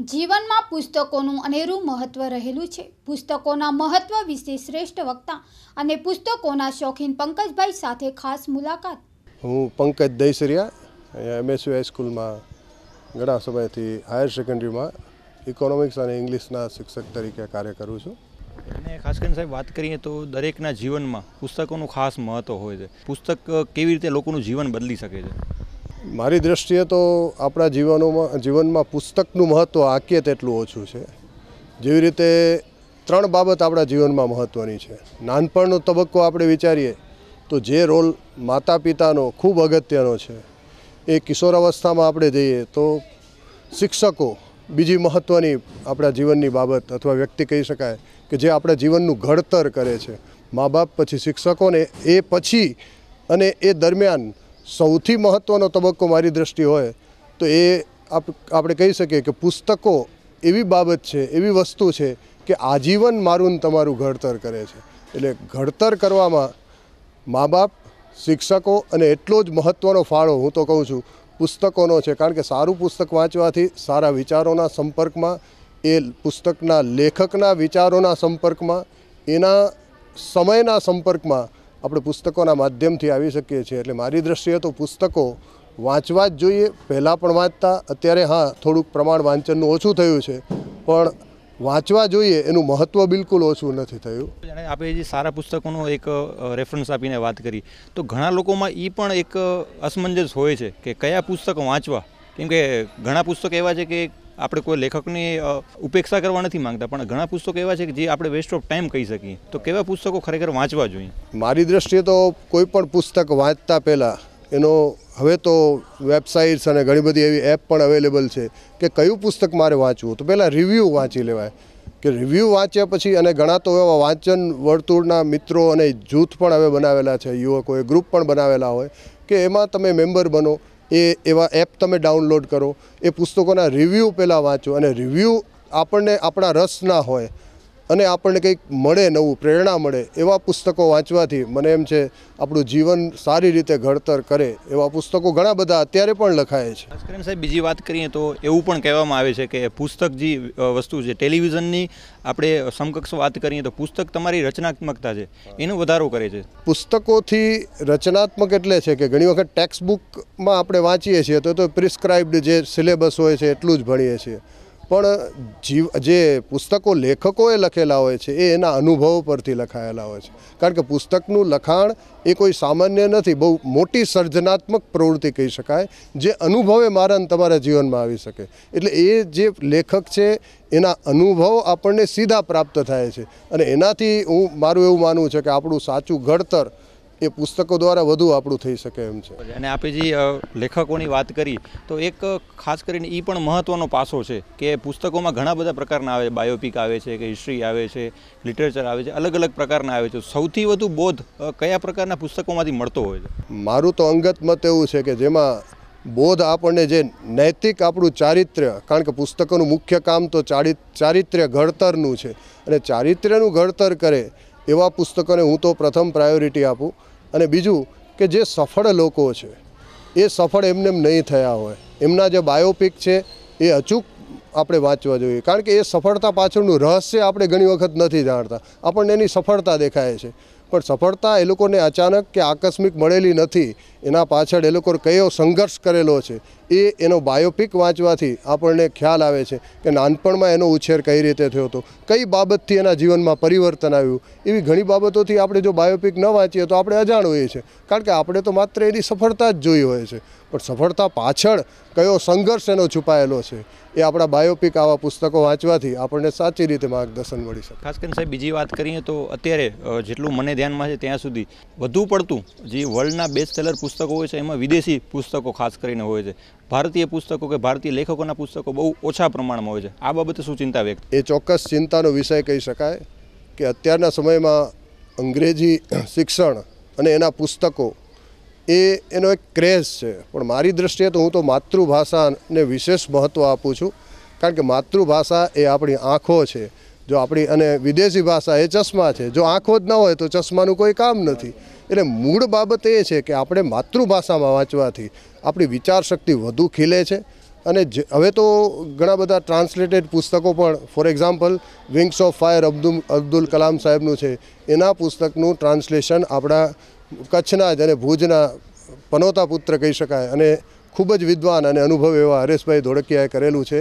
જીવનમાં પુસ્તકોનું અનેરું મહત્ત્વ રહેલું છે પુસ્તકોના મહત્ત્વ વિશે શ્રેષ્ઠ વક્તા અને પુસ્તકોના શોખીન પંકજભાઈ સાથે ખાસ મુલાકાત હું પંકજ દહીસરિયા અહીંયા એમએસયુ હાઈસ્કૂલમાં ઘણા સમયથી હાયર સેકન્ડરીમાં ઇકોનોમિક્સ અને ઇંગ્લિશના શિક્ષક તરીકે કાર્ય કરું છું અને ખાસ કરીને સાહેબ વાત કરીએ તો દરેકના જીવનમાં પુસ્તકોનું ખાસ મહત્ત્વ હોય છે પુસ્તક કેવી રીતે લોકોનું જીવન બદલી શકે છે મારી દ્રષ્ટિએ તો આપણા જીવનોમાં જીવનમાં પુસ્તકનું મહત્ત્વ આંકીએ તેટલું ઓછું છે જેવી રીતે ત્રણ બાબત આપણા જીવનમાં મહત્ત્વની છે નાનપણનો તબક્કો આપણે વિચારીએ તો જે રોલ માતા પિતાનો ખૂબ અગત્યનો છે એ કિશોરાવસ્થામાં આપણે જઈએ તો શિક્ષકો બીજી મહત્ત્વની આપણા જીવનની બાબત અથવા વ્યક્તિ કહી શકાય કે જે આપણા જીવનનું ઘડતર કરે છે મા બાપ પછી શિક્ષકોને એ પછી અને એ દરમિયાન સૌથી મહત્ત્વનો તબક્કો મારી દૃષ્ટિ હોય તો એ આપણે કહી શકીએ કે પુસ્તકો એવી બાબત છે એવી વસ્તુ છે કે આજીવન મારું તમારું ઘડતર કરે છે એટલે ઘડતર કરવામાં મા બાપ શિક્ષકો અને એટલો જ મહત્ત્વનો ફાળો હું તો કહું છું પુસ્તકોનો છે કારણ કે સારું પુસ્તક વાંચવાથી સારા વિચારોના સંપર્કમાં એ પુસ્તકના લેખકના વિચારોના સંપર્કમાં એના સમયના સંપર્કમાં આપણે પુસ્તકોના માધ્યમથી આવી શકીએ છીએ એટલે મારી દૃષ્ટિએ તો પુસ્તકો વાંચવા જ જોઈએ પહેલાં પણ વાંચતા અત્યારે હા થોડુંક પ્રમાણ વાંચનનું ઓછું થયું છે પણ વાંચવા જોઈએ એનું મહત્ત્વ બિલકુલ ઓછું નથી થયું આપણે જે સારા પુસ્તકોનો એક રેફરન્સ આપીને વાત કરી તો ઘણા લોકોમાં એ પણ એક અસમંજસ હોય છે કે કયા પુસ્તક વાંચવા કેમ કે ઘણા પુસ્તક એવા છે કે આપણે કોઈ લેખકની ઉપેક્ષા કરવા નથી માંગતા પણ ઘણા પુસ્તકો એવા છે કે જે આપણે વેસ્ટ ઓફ ટાઈમ કહી શકીએ તો કેવા પુસ્તકો ખરેખર વાંચવા જોઈએ મારી દ્રષ્ટિએ તો કોઈ પણ પુસ્તક વાંચતા પહેલાં એનો હવે તો વેબસાઇટ્સ અને ઘણી બધી એવી એપ પણ અવેલેબલ છે કે કયું પુસ્તક મારે વાંચવું તો પહેલાં રિવ્યૂ વાંચી લેવાય કે રિવ્યૂ વાંચ્યા પછી અને ઘણા તો એવા વાંચન વર્તુળના મિત્રો અને જૂથ પણ હવે બનાવેલા છે યુવકોએ ગ્રુપ પણ બનાવેલા હોય કે એમાં તમે મેમ્બર બનો એ એવા એપ તમે ડાઉનલોડ કરો એ પુસ્તકોના રિવ્યૂ પહેલાં વાંચો અને રિવ્યૂ આપણને આપણા રસ ના હોય અને આપણને કંઈક મળે નવું પ્રેરણા મળે એવા પુસ્તકો વાંચવાથી મને એમ છે આપણું જીવન સારી રીતે ઘડતર કરે એવા પુસ્તકો ઘણા બધા અત્યારે પણ લખાય છે ખાસ કરીને સાહેબ બીજી વાત કરીએ તો એવું પણ કહેવામાં આવે છે કે પુસ્તક જે વસ્તુ છે ટેલિવિઝનની આપણે સમકક્ષ વાત કરીએ તો પુસ્તક તમારી રચનાત્મકતા છે એનો વધારો કરે છે પુસ્તકોથી રચનાત્મક એટલે છે કે ઘણી વખત ટેક્સ્ટ આપણે વાંચીએ છીએ તો પ્રિસ્ક્રાઇબ્ડ જે સિલેબસ હોય છે એટલું જ ભણીએ છીએ પણ જીવ જે પુસ્તકો લેખકોએ લખેલા હોય છે એ એના અનુભવો પરથી લખાયેલા હોય છે કારણ કે પુસ્તકનું લખાણ એ કોઈ સામાન્ય નથી બહુ મોટી સર્જનાત્મક પ્રવૃત્તિ કહી શકાય જે અનુભવે મારા અને તમારા જીવનમાં આવી શકે એટલે એ જે લેખક છે એના અનુભવ આપણને સીધા પ્રાપ્ત થાય છે અને એનાથી હું મારું એવું માનવું છે કે આપણું સાચું ઘડતર એ પુસ્તકો દ્વારા વધુ આપણું થઈ શકે એમ છે અને આપણે જે લેખકોની વાત કરી તો એક ખાસ કરીને એ પણ મહત્ત્વનો પાસો છે કે પુસ્તકોમાં ઘણા બધા પ્રકારના આવે છે બાયોપિક આવે છે કે હિસ્ટ્રી આવે છે લિટરેચર આવે છે અલગ અલગ પ્રકારના આવે છે સૌથી વધુ બોધ કયા પ્રકારના પુસ્તકોમાંથી મળતો હોય છે મારું તો અંગત મત એવું છે કે જેમાં બોધ આપણને જે નૈતિક આપણું ચારિત્ર્ય કારણ કે પુસ્તકોનું મુખ્ય કામ તો ચારિત્ર્ય ઘડતરનું છે અને ચારિત્ર્યનું ઘડતર કરે એવા પુસ્તકોને હું તો પ્રથમ પ્રાયોરિટી આપું અને બીજું કે જે સફળ લોકો છે એ સફળ એમને નહીં થયા હોય એમના જે બાયોપિક છે એ અચૂક આપણે વાંચવા જોઈએ કારણ કે એ સફળતા પાછળનું રહસ્ય આપણે ઘણી વખત નથી જાણતા આપણને એની સફળતા દેખાય છે પણ સફળતા એ લોકોને અચાનક કે આકસ્મિક મળેલી નથી એના પાછળ એ લોકો કયો સંઘર્ષ કરેલો છે એ એનો બાયોપિક વાંચવાથી આપણને ખ્યાલ આવે છે કે નાનપણમાં એનો ઉછેર કઈ રીતે થયો હતો કઈ બાબતથી એના જીવનમાં પરિવર્તન આવ્યું એવી ઘણી બાબતોથી આપણે જો બાયોપિક ન વાંચીએ તો આપણે અજાણ હોઈએ છીએ કારણ કે આપણે તો માત્ર એની સફળતા જ જોઈ હોય છે પણ સફળતા પાછળ કયો સંઘર્ષ એનો છુપાયેલો છે એ આપણા બાયોપિક આવા પુસ્તકો વાંચવાથી આપણને સાચી રીતે માર્ગદર્શન મળી શકે ખાસ કરીને સાહેબ બીજી વાત કરીએ તો અત્યારે જેટલું મને ધ્યાનમાં છે ત્યાં સુધી વધુ પડતું જે વર્લ્ડના બેસ્ટ સેલર પુસ્તકો હોય છે એમાં વિદેશી પુસ્તકો ખાસ કરીને હોય છે ભારતીય પુસ્તકો કે ભારતીય લેખકોના પુસ્તકો બહુ ઓછા પ્રમાણમાં હોય છે આ બાબતે શું ચિંતા વ્યક્ત એ ચોક્કસ ચિંતાનો વિષય કહી શકાય કે અત્યારના સમયમાં અંગ્રેજી શિક્ષણ અને એના પુસ્તકો એ એનો એક ક્રેઝ છે પણ મારી દ્રષ્ટિએ તો હું તો માતૃભાષાને વિશેષ મહત્ત્વ આપું છું કારણ કે માતૃભાષા એ આપણી આંખો છે જો આપણી અને વિદેશી ભાષા એ ચશ્મા છે જો આંખો જ ન હોય તો ચશ્માનું કોઈ કામ નથી એટલે મૂળ બાબત એ છે કે આપણે માતૃભાષામાં વાંચવાથી આપણી વિચાર શક્તિ વધુ ખીલે છે અને હવે તો ઘણા બધા ટ્રાન્સલેટેડ પુસ્તકો પણ for example wings of fire Abdul Abdul Kalam સાહેબનું છે એના પુસ્તકનું ટ્રાન્સલેશન આપણા કચ્છના જ અને ભુજના પનોતા પુત્ર કહી શકાય અને ખૂબ જ વિદ્વાન અને અનુભવ એવા હરેશભાઈ ધોળકિયાએ કરેલું છે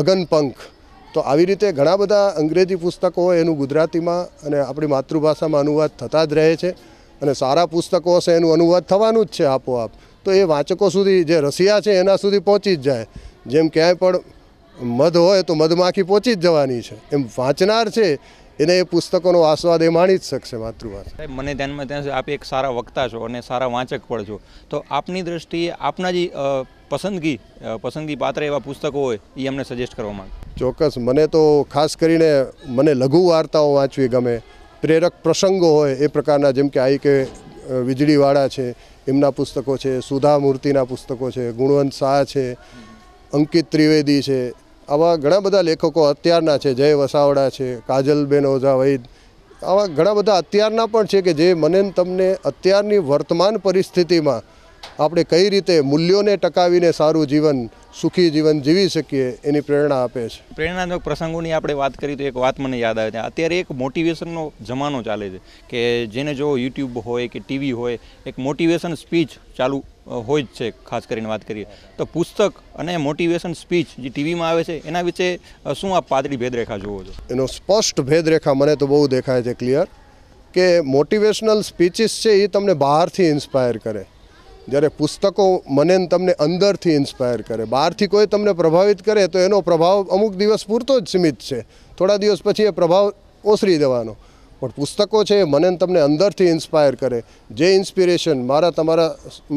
અગનપંખ તો આવી રીતે ઘણા બધા અંગ્રેજી પુસ્તકો એનું ગુજરાતીમાં અને આપણી માતૃભાષામાં અનુવાદ થતા જ રહે છે અને સારા પુસ્તકો હશે એનું અનુવાદ થવાનું જ છે આપોઆપ તો એ વાંચકો સુધી જે રસિયા છે એના સુધી પહોંચી જ જાય જેમ ક્યાંય પણ મધ હોય તો મધમાખી પહોંચી જ જવાની છે એમ વાંચનાર છે એને એ પુસ્તકોનો આસ્વાદ એ માણી જ શકશે માતૃભાષા મને ધ્યાનમાં ત્યાં આપ એક સારા વક્તા છો અને સારા વાંચક પણ છો તો આપની દ્રષ્ટિએ આપના જે પસંદગી પસંદગી પાત્ર એવા પુસ્તકો હોય એ અમને સજેસ્ટ કરવા માંગે ચોક્કસ મને તો ખાસ કરીને મને લઘુ વાર્તાઓ વાંચવી ગમે પ્રેરક પ્રસંગો હોય એ પ્રકારના જેમ કે આઈ કે વીજળીવાળા છે એમના પુસ્તકો છે સુધા મૂર્તિના પુસ્તકો છે ગુણવંત શાહ છે અંકિત ત્રિવેદી છે આવા ઘણા બધા લેખકો અત્યારના છે જય વસાવડા છે કાજલબેન ઓઝા વૈદ આવા ઘણા બધા અત્યારના પણ છે કે જે મને તમને અત્યારની વર્તમાન પરિસ્થિતિમાં આપણે કઈ રીતે મૂલ્યોને ટકાવીને સારું જીવન સુખી જીવન જીવી શકીએ એની પ્રેરણા આપે છે પ્રેરણાત્મક પ્રસંગોની આપણે વાત કરીએ તો એક વાત મને યાદ આવે છે અત્યારે એક મોટિવેશનનો જમાનો ચાલે છે કે જેને જો યુટ્યુબ હોય કે ટીવી હોય એક મોટિવેશન સ્પીચ ચાલુ હોય જ છે ખાસ કરીને વાત કરીએ તો પુસ્તક અને મોટિવેશન સ્પીચ જે ટીવીમાં આવે છે એના વિશે શું આપ પાતળી ભેદરેખા જુઓ છો એનો સ્પષ્ટ ભેદરેખા મને તો બહુ દેખાય છે ક્લિયર કે મોટિવેશનલ સ્પીચીસ છે એ તમને બહારથી ઇન્સ્પાયર કરે જ્યારે પુસ્તકો મને તમને અંદરથી ઇન્સ્પાયર કરે બહારથી કોઈ તમને પ્રભાવિત કરે તો એનો પ્રભાવ અમુક દિવસ પૂરતો જ સીમિત છે થોડા દિવસ પછી એ પ્રભાવ ઓસરી દેવાનો પણ પુસ્તકો છે એ મને તમને અંદરથી ઇન્સ્પાયર કરે જે ઇન્સ્પિરેશન મારા તમારા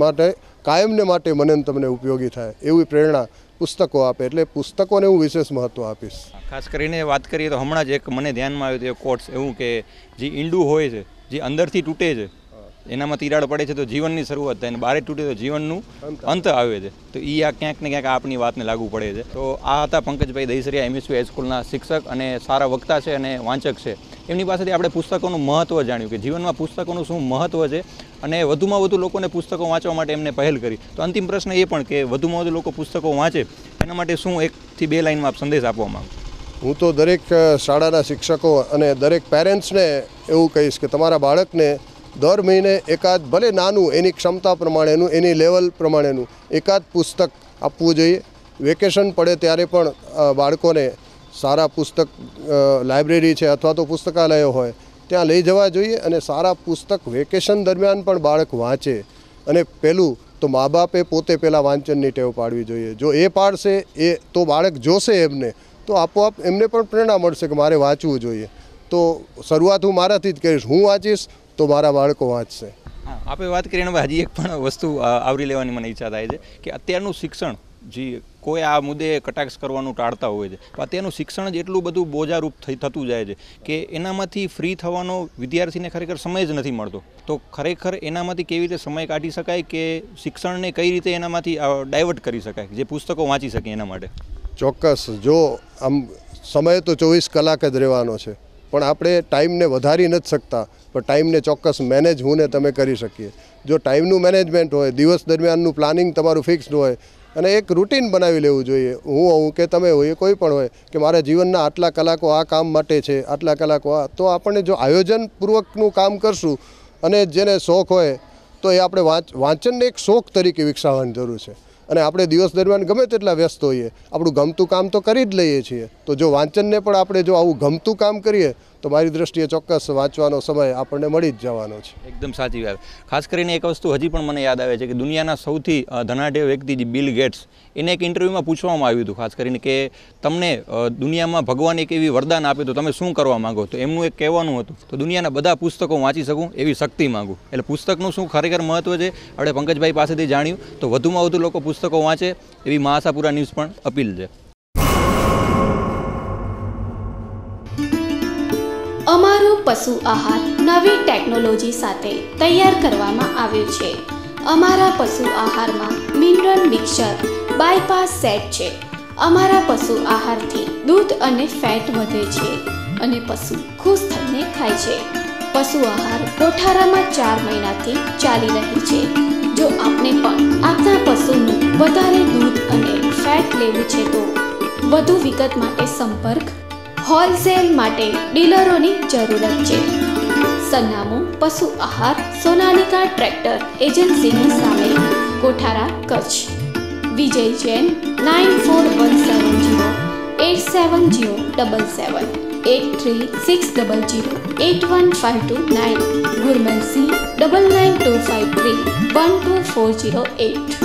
માટે કાયમને માટે મને તમને ઉપયોગી થાય એવી પ્રેરણા પુસ્તકો આપે એટલે પુસ્તકોને હું વિશેષ મહત્ત્વ આપીશ ખાસ કરીને વાત કરીએ તો હમણાં જ એક મને ધ્યાનમાં આવ્યું હતું કોટ્સ એવું કે જે ઈંડું હોય છે જે અંદરથી તૂટે છે એનામાં તિરાડ પડે છે તો જીવનની શરૂઆત થાય અને બારે તૂટે તો જીવનનું અંત આવે છે તો એ આ ક્યાંક ને ક્યાંક આપની વાતને લાગુ પડે છે તો આ હતા પંકજભાઈ દહીસરિયા એમએસયુ હાઈસ્કૂલના શિક્ષક અને સારા વક્તા છે અને વાંચક છે એમની પાસેથી આપણે પુસ્તકોનું મહત્ત્વ જાણ્યું કે જીવનમાં પુસ્તકોનું શું મહત્ત્વ છે અને વધુમાં વધુ લોકોને પુસ્તકો વાંચવા માટે એમને પહેલ કરી તો અંતિમ પ્રશ્ન એ પણ કે વધુમાં વધુ લોકો પુસ્તકો વાંચે એના માટે શું એકથી બે લાઇનમાં આપ સંદેશ આપવા માગું હું તો દરેક શાળાના શિક્ષકો અને દરેક પેરેન્ટ્સને એવું કહીશ કે તમારા બાળકને દર મહિને એકાદ ભલે નાનું એની ક્ષમતા પ્રમાણેનું એની લેવલ પ્રમાણેનું એકાદ પુસ્તક આપવું જોઈએ વેકેશન પડે ત્યારે પણ બાળકોને સારા પુસ્તક લાઇબ્રેરી છે અથવા તો પુસ્તકાલયો હોય ત્યાં લઈ જવા જોઈએ અને સારા પુસ્તક વેકેશન દરમિયાન પણ બાળક વાંચે અને પહેલું તો મા બાપે પોતે પહેલાં વાંચનની ટેવ પાડવી જોઈએ જો એ પાડશે એ તો બાળક જોશે એમને તો આપોઆપ એમને પણ પ્રેરણા મળશે કે મારે વાંચવું જોઈએ તો શરૂઆત હું મારાથી જ કહીશ હું વાંચીશ તો મારા બાળકો વાંચશે આપણે વાત કરીને હજી એક પણ વસ્તુ આવરી લેવાની મને ઈચ્છા થાય છે કે અત્યારનું શિક્ષણ જે કોઈ આ મુદ્દે કટાક્ષ કરવાનું ટાળતા હોય છે અત્યારનું શિક્ષણ જ એટલું બધું બોજારૂપ થઈ થતું જાય છે કે એનામાંથી ફ્રી થવાનો વિદ્યાર્થીને ખરેખર સમય જ નથી મળતો તો ખરેખર એનામાંથી કેવી રીતે સમય કાઢી શકાય કે શિક્ષણને કઈ રીતે એનામાંથી ડાયવર્ટ કરી શકાય જે પુસ્તકો વાંચી શકે એના માટે ચોક્કસ જો આમ સમય તો ચોવીસ કલાક જ રહેવાનો છે પણ આપણે ટાઈમને વધારી નથી શકતા પણ ટાઈમને ચોક્કસ મેનેજ હું ને તમે કરી શકીએ જો ટાઈમનું મેનેજમેન્ટ હોય દિવસ દરમિયાનનું પ્લાનિંગ તમારું ફિક્સ્ડ હોય અને એક રૂટીન બનાવી લેવું જોઈએ હું હોઉં કે તમે હોય કોઈ પણ હોય કે મારા જીવનના આટલા કલાકો આ કામ માટે છે આટલા કલાકો આ તો આપણે જો આયોજનપૂર્વકનું કામ કરશું અને જેને શોખ હોય તો એ આપણે વાંચ વાંચનને એક શોખ તરીકે વિકસાવવાની જરૂર છે અને આપણે દિવસ દરમિયાન ગમે તેટલા વ્યસ્ત હોઈએ આપણું ગમતું કામ તો કરી જ લઈએ છીએ તો જો વાંચનને પણ આપણે જો આવું ગમતું કામ કરીએ તો મારી દ્રષ્ટિએ ચોક્કસ વાંચવાનો સમય આપણને મળી જ જવાનો છે એકદમ સાચી વાત ખાસ કરીને એક વસ્તુ હજી પણ મને યાદ આવે છે કે દુનિયાના સૌથી ધનાઢ્ય વ્યક્તિ જે બિલ ગેટ્સ એને એક ઇન્ટરવ્યૂમાં પૂછવામાં આવ્યું હતું ખાસ કરીને કે તમને દુનિયામાં ભગવાન એક એવી વરદાન આપ્યું તો તમે શું કરવા માગો તો એમનું એક કહેવાનું હતું તો દુનિયાના બધા પુસ્તકો વાંચી શકું એવી શક્તિ માગું એટલે પુસ્તકનું શું ખરેખર મહત્ત્વ છે આપણે પંકજભાઈ પાસેથી જાણ્યું તો વધુમાં વધુ લોકો પુસ્તકો વાંચે એવી મહાસાપુરા ન્યૂઝ પણ અપીલ છે અમારો પશુ આહાર નવી ટેકનોલોજી સાથે તૈયાર કરવામાં આવ્યો છે અમારા પશુ આહારમાં મિનરલ મિક્સર બાયપાસ સેટ છે અમારા પશુ આહારથી દૂધ અને ફેટ વધે છે અને પશુ ખુશ થઈને ખાય છે પશુ આહાર કોઠારામાં ચાર મહિનાથી ચાલી રહી છે જો આપને પણ આપના પશુનું વધારે દૂધ અને ફેટ લેવું છે તો વધુ વિગત માટે સંપર્ક હોલસેલ માટે ડીલરોની જરૂરત છે સરનામું પશુ આહાર સોનાલિકા ટ્રેક્ટર એજન્સીની સામે Kothara Kutch Vijay Jain nine four one seven zero eight seven zero double seven eight three six double zero eight one five two nine Gurman Singh double nine two five three one two four zero at